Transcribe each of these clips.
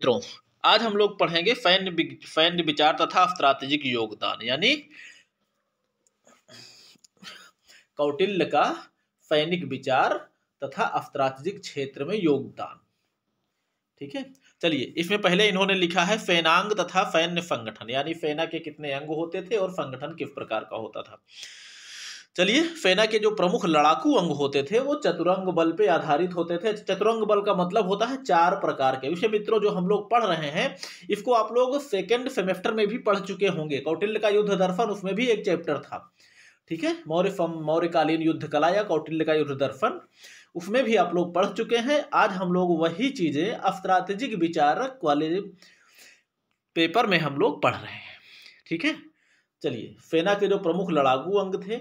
मित्रों आज हम लोग पढ़ेंगे फैन फैन विचार तथा स्ट्राटेजिक योगदान यानी कौटिल्य का सैनिक विचार तथा स्ट्राटेजिक क्षेत्र में योगदान ठीक है चलिए इसमें पहले इन्होंने लिखा है सेनांग तथा सैन्य संगठन यानी सेना के कितने अंग होते थे और संगठन किस प्रकार का होता था चलिए सेना के जो प्रमुख लड़ाकू अंग होते थे वो चतुरंग बल पे आधारित होते थे चतुरंग बल का मतलब होता है चार प्रकार के विषय मित्रों जो हम लोग पढ़ रहे हैं इसको आप लोग सेकेंड सेमेस्टर में भी पढ़ चुके होंगे कौटिल्य का युद्ध दर्शन उसमें भी एक चैप्टर था ठीक है मौर्य मौर्यकालीन युद्ध कला या कौटिल्य का युद्ध दर्शन उसमें भी आप लोग पढ़ चुके हैं आज हम लोग वही चीजें स्ट्राटेजिक विचारक वाले पेपर में हम लोग पढ़ रहे हैं ठीक है चलिए सेना के जो प्रमुख लड़ाकू अंग थे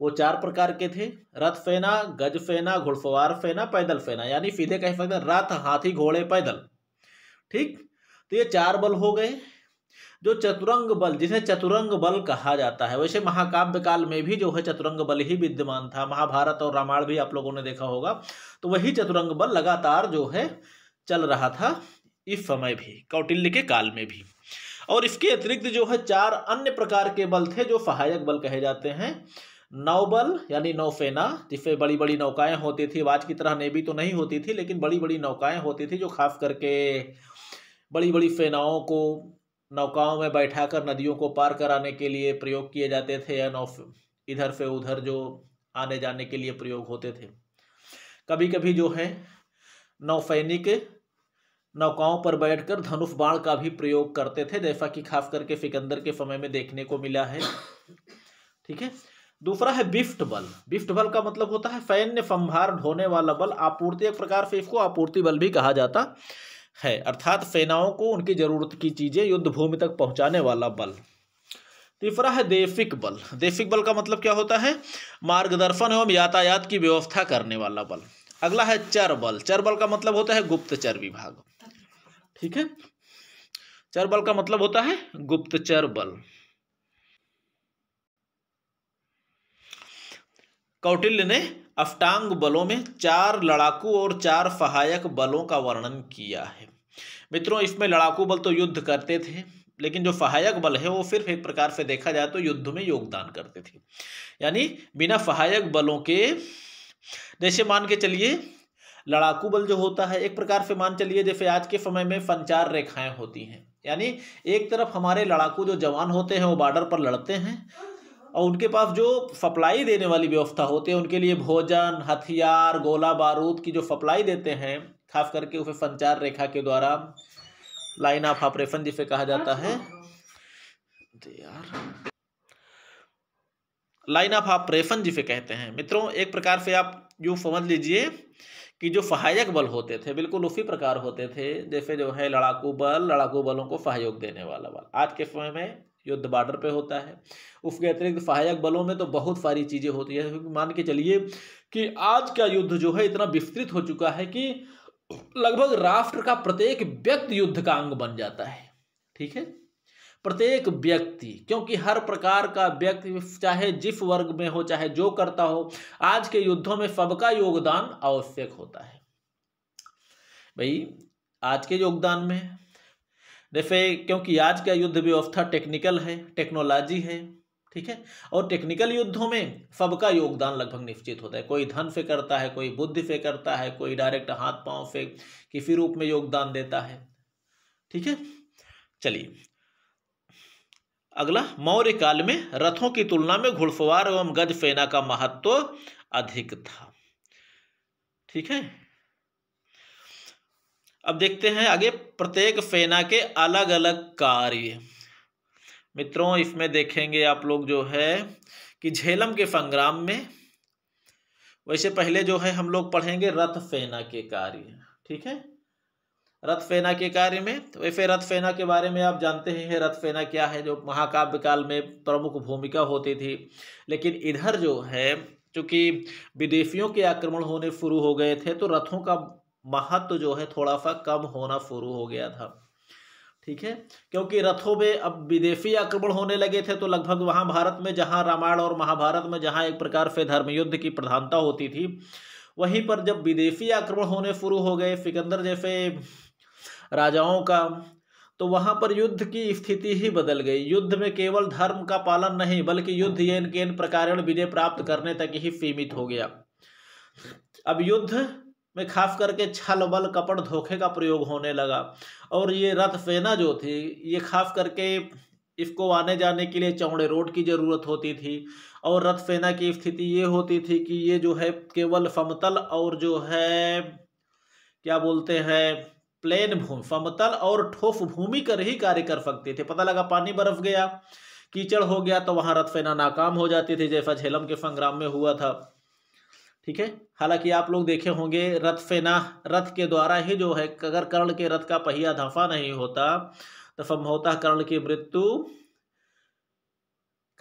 वो चार प्रकार के थे रथ फेना गज फेना घुड़सवार फेना पैदल फेना यानी सीधे कह सकते हैं रथ हाथी घोड़े पैदल ठीक तो ये चार बल हो गए जो चतुरंग बल जिसे चतुरंग बल कहा जाता है वैसे महाकाव्य काल में भी जो है चतुरंग बल ही विद्यमान था महाभारत और रामायण भी आप लोगों ने देखा होगा तो वही चतुरंग बल लगातार जो है चल रहा था इस समय भी कौटिल्य के काल में भी और इसके अतिरिक्त जो है चार अन्य प्रकार के बल थे जो सहायक बल कहे जाते हैं नौबल यानी नौसेना जिससे बड़ी बड़ी नौकाएं होती थी आज की तरह नेवी तो नहीं होती थी लेकिन बड़ी बड़ी नौकाएं होती थी जो खास करके बड़ी बड़ी सेनाओं को नौकाओं में बैठाकर नदियों को पार कराने के लिए प्रयोग किए जाते थे या नौ इधर से उधर जो आने जाने के लिए प्रयोग होते थे कभी कभी जो है नौसैनिक नौकाओं पर बैठकर धनुष बाण का भी प्रयोग करते थे जैसा कि खास करके सिकंदर के समय में देखने को मिला है ठीक है दूसरा है बिफ्ट बल बिफ्ट बल का मतलब होता है सैन्य संभार ढोने वाला बल आपूर्ति एक प्रकार से इसको आपूर्ति बल भी कहा जाता है अर्थात सेनाओं को उनकी जरूरत की चीजें युद्ध भूमि तक पहुंचाने वाला बल तीसरा है देशिक बल देशिक बल का मतलब क्या होता है मार्गदर्शन एवं यातायात की व्यवस्था करने वाला बल अगला है चर बल चर बल का मतलब होता है गुप्तचर विभाग ठीक है चर बल का मतलब होता है गुप्तचर बल कौटिल्य ने अष्टांग बलों में चार लड़ाकू और चार सहायक बलों का वर्णन किया है मित्रों इसमें लड़ाकू बल तो युद्ध करते थे लेकिन जो सहायक बल है वो सिर्फ एक प्रकार से देखा जाए तो युद्ध में योगदान करते थे यानी बिना सहायक बलों के जैसे मान के चलिए लड़ाकू बल जो होता है एक प्रकार से मान चलिए जैसे आज के समय में संचार रेखाएं होती हैं यानी एक तरफ हमारे लड़ाकू जो जवान होते हैं वो बॉर्डर पर लड़ते हैं और उनके पास जो सप्लाई देने वाली व्यवस्था होती है उनके लिए भोजन हथियार गोला बारूद की जो सप्लाई देते हैं खास करके उसे संचार रेखा के द्वारा लाइन ऑफ ऑपरेशन जिसे कहा जाता है तो यार लाइन ऑफ ऑपरेशन जिसे कहते हैं मित्रों एक प्रकार से आप यूँ समझ लीजिए कि जो सहायक बल होते थे बिल्कुल उसी प्रकार होते थे जैसे जो है लड़ाकू बल लड़ाकू बलों को सहयोग देने वाला बल आज के समय में युद्ध बॉर्डर पे होता है उसके अतिरिक्त सहायक बलों में तो बहुत सारी चीज़ें होती है क्योंकि मान के चलिए कि आज का युद्ध जो है इतना विस्तृत हो चुका है कि लगभग राष्ट्र का प्रत्येक व्यक्ति युद्ध का अंग बन जाता है ठीक है प्रत्येक व्यक्ति क्योंकि हर प्रकार का व्यक्ति चाहे जिस वर्ग में हो चाहे जो करता हो आज के युद्धों में सबका योगदान आवश्यक होता है भाई आज के योगदान में जैसे क्योंकि आज का युद्ध व्यवस्था टेक्निकल है टेक्नोलॉजी है ठीक है और टेक्निकल युद्धों में सबका योगदान लगभग निश्चित होता है कोई धन से करता है कोई बुद्धि से करता है कोई डायरेक्ट हाथ पांव से किसी रूप में योगदान देता है ठीक है चलिए अगला मौर्य काल में रथों की तुलना में घुड़सवार एवं गज सेना का महत्व तो अधिक था ठीक है अब देखते हैं आगे प्रत्येक फेना के अलग अलग कार्य मित्रों इसमें देखेंगे आप लोग जो है कि झेलम के संग्राम में वैसे पहले जो है हम लोग पढ़ेंगे रथ फेना के कार्य ठीक है रथ फेना के कार्य में तो वैसे रथ फेना के बारे में आप जानते ही हैं रथ फेना क्या है जो महाकाव्य काल में प्रमुख भूमिका होती थी लेकिन इधर जो है क्योंकि विदेशियों के आक्रमण होने शुरू हो गए थे तो रथों का महत्व तो जो है थोड़ा सा कम होना शुरू हो गया था ठीक है क्योंकि रथों में अब विदेशी आक्रमण होने लगे थे तो लगभग वहां भारत में जहां रामायण और महाभारत में जहां एक प्रकार से धर्मयुद्ध की प्रधानता होती थी वहीं पर जब विदेशी आक्रमण होने शुरू हो गए सिकंदर जैसे राजाओं का तो वहां पर युद्ध की स्थिति ही बदल गई युद्ध में केवल धर्म का पालन नहीं बल्कि युद्ध येन केन प्रकार विजय प्राप्त करने तक ही सीमित हो गया अब युद्ध में खास करके छल बल कपड़ धोखे का प्रयोग होने लगा और ये रथ सेना जो थी ये खास करके इसको आने जाने के लिए चौड़े रोड की ज़रूरत होती थी और रथ सेना की स्थिति ये होती थी कि ये जो है केवल समतल और जो है क्या बोलते हैं प्लेन भूमि समतल और ठोस भूमि कर ही कार्य कर सकते थे पता लगा पानी बर्फ गया कीचड़ हो गया तो वहाँ रथ सेना नाकाम हो जाती थी जैसा झेलम के संग्राम में हुआ था ठीक है हालांकि आप लोग देखे होंगे रथ फेना रथ के द्वारा ही जो है अगर कर्ण के रथ का पहिया धफा नहीं होता तो संभवतः कर्ण की मृत्यु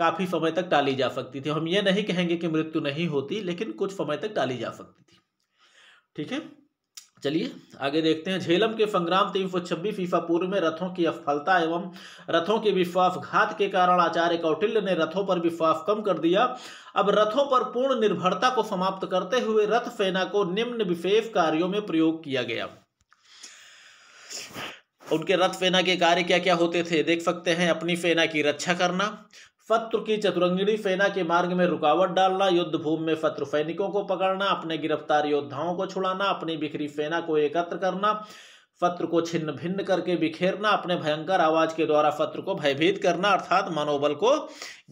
काफ़ी समय तक टाली जा सकती थी हम ये नहीं कहेंगे कि मृत्यु नहीं होती लेकिन कुछ समय तक टाली जा सकती थी ठीक है चलिए आगे देखते हैं झेलम के संग्राम तीन सौ छब्बीस फीफा पूर्व में रथों की अफलता एवं रथों के विश्वासघात के कारण आचार्य कौटिल्य ने रथों पर विश्वास कम कर दिया अब रथों पर पूर्ण निर्भरता को समाप्त करते हुए रथ सेना को निम्न विशेष कार्यों में प्रयोग किया गया उनके रथ सेना के कार्य क्या क्या होते थे देख सकते हैं अपनी सेना की रक्षा करना फत्र की चतुरंगिणी सेना के मार्ग में रुकावट डालना युद्ध भूमि में फत्र सैनिकों को पकड़ना अपने गिरफ्तार योद्धाओं को छुड़ाना अपनी बिखरी सेना को एकत्र करना फत्र को छिन्न भिन्न करके बिखेरना अपने भयंकर आवाज के द्वारा फत्र को भयभीत करना अर्थात मनोबल को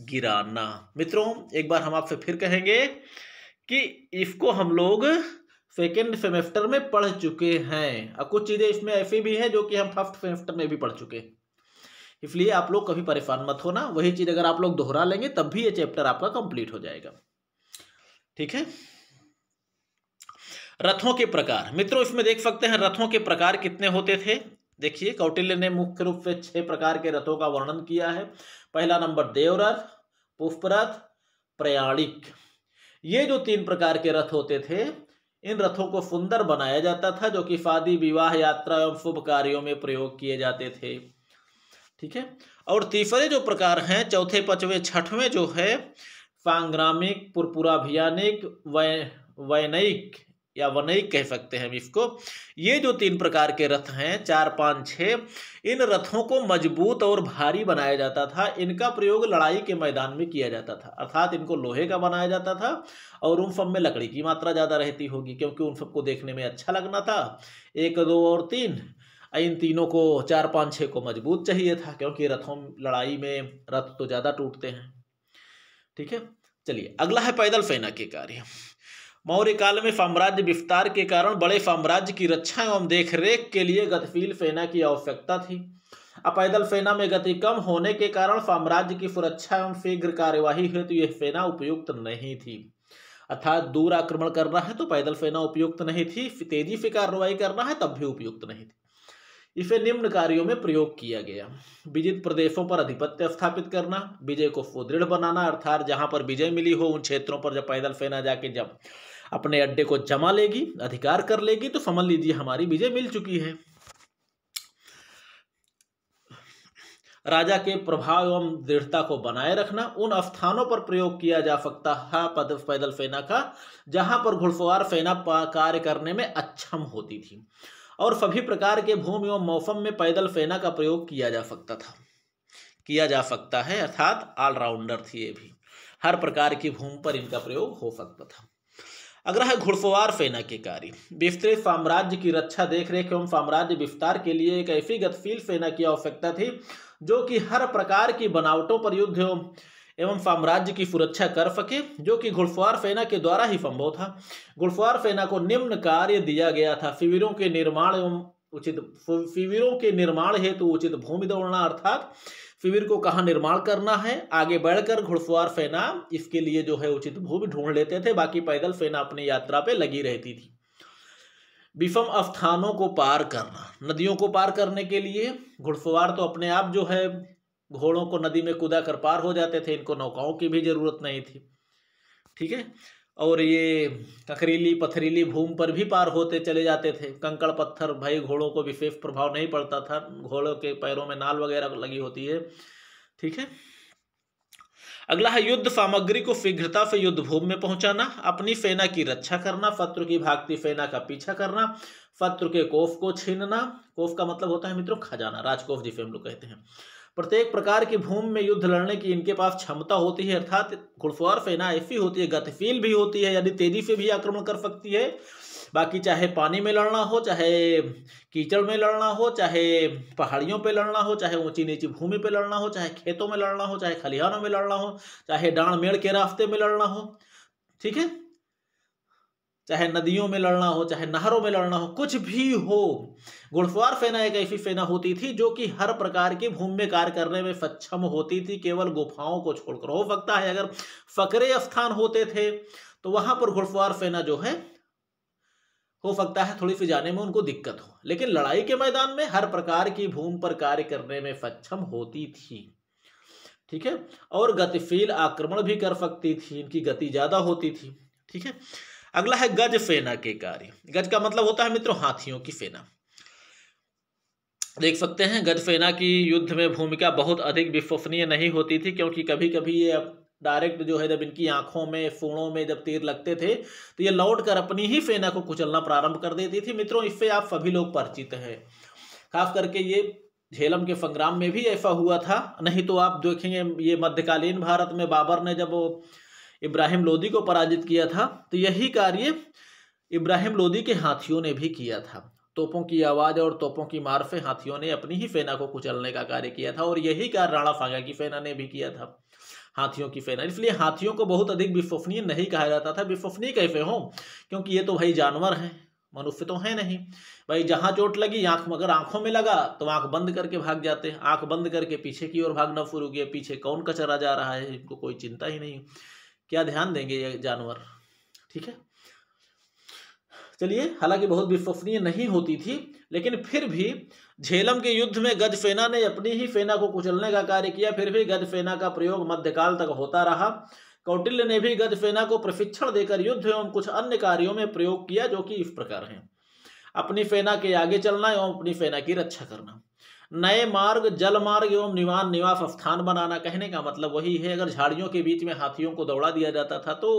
गिराना मित्रों एक बार हम आपसे फिर कहेंगे कि इसको हम लोग सेकेंड सेमेस्टर में पढ़ चुके हैं और कुछ चीज़ें इसमें ऐसी भी हैं जो कि हम फर्स्ट सेमेस्टर में भी पढ़ चुके हैं इसलिए आप लोग कभी परेशान मत होना वही चीज़ अगर आप लोग दोहरा लेंगे तब भी ये चैप्टर आपका कंप्लीट हो जाएगा ठीक है रथों के प्रकार मित्रों इसमें देख सकते हैं रथों के प्रकार कितने होते थे देखिए कौटिल्य ने मुख्य रूप से छह प्रकार के रथों का वर्णन किया है पहला नंबर देवरथ पुष्परथ प्रयाणिक ये जो तीन प्रकार के रथ होते थे इन रथों को सुंदर बनाया जाता था जो कि शादी विवाह यात्रा एवं शुभ कार्यों में प्रयोग किए जाते थे ठीक है और तीसरे जो प्रकार हैं चौथे पांचवें छठवें जो है सांग्रामिक पुरपुराभियानिक वैनयिक या वनयिक कह सकते हैं हम इसको ये जो तीन प्रकार के रथ हैं चार पाँच छः इन रथों को मजबूत और भारी बनाया जाता था इनका प्रयोग लड़ाई के मैदान में किया जाता था अर्थात इनको लोहे का बनाया जाता था और उन सब में लकड़ी की मात्रा ज़्यादा रहती होगी क्योंकि उन सबको देखने में अच्छा लगना था एक दो और तीन इन तीनों को चार पाँच छः को मजबूत चाहिए था क्योंकि रथों लड़ाई में रथ तो ज़्यादा टूटते हैं ठीक है चलिए अगला है पैदल सेना के कार्य मौर्य काल में साम्राज्य विस्तार के कारण बड़े साम्राज्य की रक्षा एवं देखरेख के लिए गतिशील सेना की आवश्यकता थी अब पैदल सेना में गति कम होने के कारण साम्राज्य की सुरक्षा एवं शीघ्र कार्यवाही हेतु तो यह सेना उपयुक्त नहीं थी अर्थात दूर आक्रमण करना है तो पैदल सेना उपयुक्त नहीं थी तेजी से कार्रवाई करना है तब भी उपयुक्त नहीं थी इसे निम्न कार्यों में प्रयोग किया गया विजित प्रदेशों पर अधिपत्य स्थापित करना विजय को सुदृढ़ बनाना अर्थात जहां पर विजय मिली हो उन क्षेत्रों पर जब पैदल सेना जाके जब अपने अड्डे को जमा लेगी अधिकार कर लेगी तो समझ लीजिए हमारी विजय मिल चुकी है राजा के प्रभाव एवं दृढ़ता को बनाए रखना उन स्थानों पर प्रयोग किया जा सकता है पद पैदल सेना का जहां पर घुड़सवार सेना कार्य करने में अक्षम होती थी और सभी प्रकार के भूमि एवं मौसम में पैदल सेना का प्रयोग किया जा सकता था किया जा सकता है अर्थात ऑलराउंडर थी ये भी हर प्रकार की भूमि पर इनका प्रयोग हो सकता था अगर है घुड़सवार सेना के कार्य विस्तृत साम्राज्य की रक्षा देखरेख एवं साम्राज्य विस्तार के लिए एक ऐसी गतिशील सेना की आवश्यकता थी जो कि हर प्रकार की बनावटों पर युद्ध एवं एवं साम्राज्य की सुरक्षा कर सके जो कि घुड़सवार सेना के द्वारा ही संभव था घुड़सवार सेना को निम्न कार्य दिया गया था शिविरों के निर्माण एवं उचित शिविरों के निर्माण हेतु तो उचित भूमि दौड़ना अर्थात शिविर को कहाँ निर्माण करना है आगे बढ़कर घुड़सवार सेना इसके लिए जो है उचित भूमि ढूंढ लेते थे बाकी पैदल सेना अपनी यात्रा पे लगी रहती थी विषम स्थानों को पार करना नदियों को पार करने के लिए घुड़सवार तो अपने आप जो है घोड़ों को नदी में कूदा कर पार हो जाते थे इनको नौकाओं की भी ज़रूरत नहीं थी ठीक है और ये ककरीली पथरीली भूमि पर भी पार होते चले जाते थे कंकड़ पत्थर भाई घोड़ों को विशेष प्रभाव नहीं पड़ता था घोड़ों के पैरों में नाल वगैरह लगी होती है ठीक है अगला है युद्ध सामग्री को शीघ्रता से युद्ध भूमि में पहुंचाना अपनी सेना की रक्षा करना शत्रु की भागती सेना का पीछा करना शत्रु के कोफ को छीनना कोफ का मतलब होता है मित्रों खजाना राजकोफ जिसे हम लोग कहते हैं प्रत्येक प्रकार की भूमि में युद्ध लड़ने की इनके पास क्षमता होती है अर्थात घुड़सवार सेना ऐसी होती है गतिशील भी होती है यानी तेजी से भी आक्रमण कर सकती है बाकी चाहे पानी में लड़ना हो चाहे कीचड़ में लड़ना हो चाहे पहाड़ियों पे लड़ना हो चाहे ऊंची नीची भूमि पे लड़ना हो चाहे खेतों में लड़ना हो चाहे खलिहानों में लड़ना हो चाहे डाण मेड़ के रास्ते में लड़ना हो ठीक है चाहे नदियों में लड़ना हो चाहे नहरों में लड़ना हो कुछ भी हो घुड़सवार सेना एक ऐसी सेना होती थी जो कि हर प्रकार की भूमि में कार्य करने में सक्षम होती थी केवल गुफाओं को छोड़कर हो सकता है अगर फकरे स्थान होते थे तो वहां पर घुड़सवार सेना जो है हो सकता है थोड़ी सी जाने में उनको दिक्कत हो लेकिन लड़ाई के मैदान में हर प्रकार की भूमि पर कार्य करने में सक्षम होती थी ठीक है और गतिशील आक्रमण भी कर सकती थी इनकी गति ज्यादा होती थी ठीक है अगला है गज फेना के कार्य गज का मतलब होता है मित्रों हाथियों की फेना देख सकते हैं गजफेना की युद्ध में भूमिका बहुत अधिक विश्वसनीय नहीं होती थी क्योंकि कभी कभी ये डायरेक्ट जो है जब इनकी आंखों में फूणों में जब तीर लगते थे तो ये लौट कर अपनी ही फेना को कुचलना प्रारंभ कर देती थी मित्रों इससे आप सभी लोग परिचित हैं खास करके ये झेलम के संग्राम में भी ऐसा हुआ था नहीं तो आप देखेंगे ये मध्यकालीन भारत में बाबर ने जब इब्राहिम लोदी को पराजित किया था तो यही कार्य इब्राहिम लोदी के हाथियों ने भी किया था तोपों की आवाज़ और तोपों की मार से हाथियों ने अपनी ही फेना को कुचलने का कार्य किया था और यही कार्य राणा फांगा की फेना ने भी किया था हाथियों की फेना इसलिए हाथियों को बहुत अधिक विश्वसनीय नहीं कहा जाता था विश्वसनीय कैफे हो क्योंकि ये तो भाई जानवर हैं मनुष्य तो है नहीं भाई जहाँ चोट लगी आँख मगर आंखों में लगा तो आंख बंद करके भाग जाते हैं आँख बंद करके पीछे की ओर भागना शुरू किया पीछे कौन कचरा जा रहा है इनको कोई चिंता ही नहीं क्या ध्यान देंगे ये जानवर ठीक है चलिए हालांकि बहुत विश्वसनीय नहीं होती थी लेकिन फिर भी झेलम के युद्ध में गजफेना ने अपनी ही फेना को कुचलने का कार्य किया फिर भी गजफेना का प्रयोग मध्यकाल तक होता रहा कौटिल्य ने भी गजफेना को प्रशिक्षण देकर युद्ध एवं कुछ अन्य कार्यों में प्रयोग किया जो कि इस प्रकार हैं अपनी फेना के आगे चलना एवं अपनी फेना की रक्षा करना नए मार्ग जल मार्ग एवं निवान निवास स्थान बनाना कहने का मतलब वही है अगर झाड़ियों के बीच में हाथियों को दौड़ा दिया जाता था तो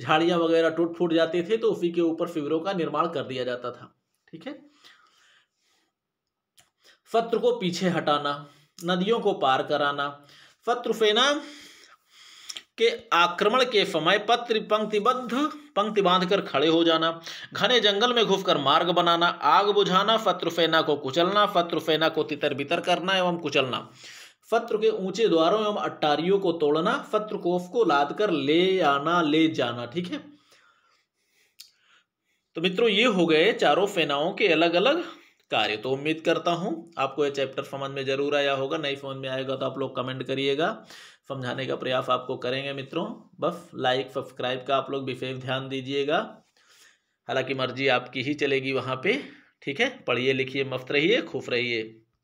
झाड़ियां वगैरह टूट फूट जाती थी तो उसी के ऊपर शिविरों का निर्माण कर दिया जाता था ठीक है शत्रु को पीछे हटाना नदियों को पार कराना शत्रु सेना के आक्रमण के समय पत्र पंक्तिबद्ध पंक्ति बांधकर खड़े हो जाना घने जंगल में घुसकर मार्ग बनाना आग बुझाना फेना को कुचलना फेना को तितर बितर करना एवं कुचलना फत्र के ऊंचे द्वारों एवं अट्टारियों को तोड़ना कोफ को लाद कर ले आना ले जाना ठीक है तो मित्रों ये हो गए चारों फेनाओं के अलग अलग कार्य तो उम्मीद करता हूँ आपको ये चैप्टर समझ में जरूर आया होगा नहीं समझ में आएगा तो आप लोग कमेंट करिएगा समझाने का प्रयास आपको करेंगे मित्रों बस लाइक सब्सक्राइब का आप लोग विशेष ध्यान दीजिएगा हालांकि मर्जी आपकी ही चलेगी वहाँ पे ठीक है पढ़िए लिखिए मस्त रहिए खुश रहिए